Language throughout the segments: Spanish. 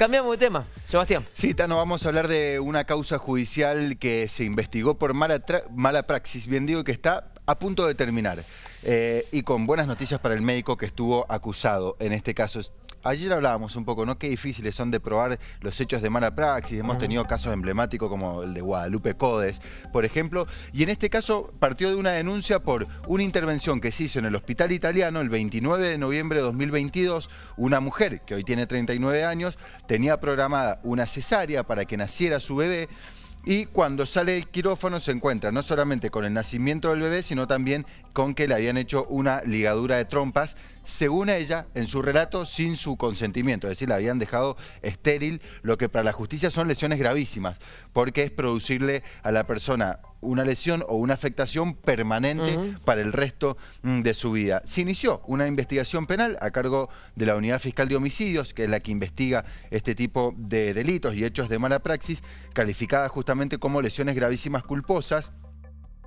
Cambiamos de tema, Sebastián. Sí, Tano, vamos a hablar de una causa judicial que se investigó por mala, mala praxis, bien digo, que está a punto de terminar. Eh, y con buenas noticias para el médico que estuvo acusado. En este caso ayer hablábamos un poco, ¿no? Qué difíciles son de probar los hechos de mala praxis. Hemos tenido casos emblemáticos como el de Guadalupe Codes, por ejemplo. Y en este caso partió de una denuncia por una intervención que se hizo en el hospital italiano el 29 de noviembre de 2022. Una mujer, que hoy tiene 39 años, tenía programada una cesárea para que naciera su bebé. Y cuando sale el quirófano se encuentra no solamente con el nacimiento del bebé, sino también con que le habían hecho una ligadura de trompas según ella, en su relato, sin su consentimiento. Es decir, la habían dejado estéril, lo que para la justicia son lesiones gravísimas, porque es producirle a la persona una lesión o una afectación permanente para el resto mm, de su vida. Se inició una investigación penal a cargo de la Unidad Fiscal de Homicidios, que es la que investiga este tipo de delitos y hechos de mala praxis, calificada justamente como lesiones gravísimas culposas.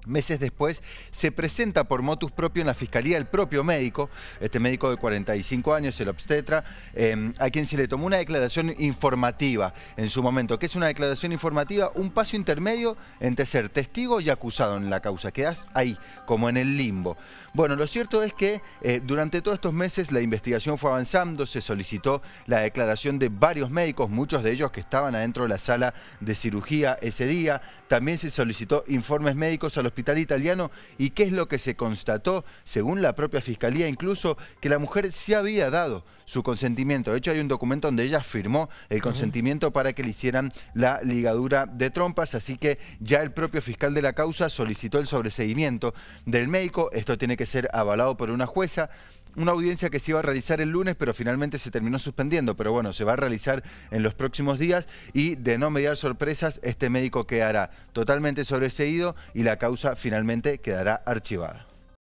Meses después se presenta por motus propio en la fiscalía el propio médico, este médico de 45 años, el obstetra, em, a quien se le tomó una declaración informativa en su momento. ¿Qué es una declaración informativa? Un paso intermedio entre ser testigo y acusado en la causa. Quedas ahí, como en el limbo. Bueno, lo cierto es que eh, durante todos estos meses la investigación fue avanzando, se solicitó la declaración de varios médicos, muchos de ellos que estaban adentro de la sala de cirugía ese día. También se solicitó informes médicos a los hospital italiano y qué es lo que se constató, según la propia fiscalía incluso, que la mujer se había dado su consentimiento. De hecho, hay un documento donde ella firmó el consentimiento para que le hicieran la ligadura de trompas, así que ya el propio fiscal de la causa solicitó el sobreseguimiento del médico. Esto tiene que ser avalado por una jueza una audiencia que se iba a realizar el lunes, pero finalmente se terminó suspendiendo. Pero bueno, se va a realizar en los próximos días y de no mediar sorpresas, este médico quedará totalmente sobreseído y la causa finalmente quedará archivada.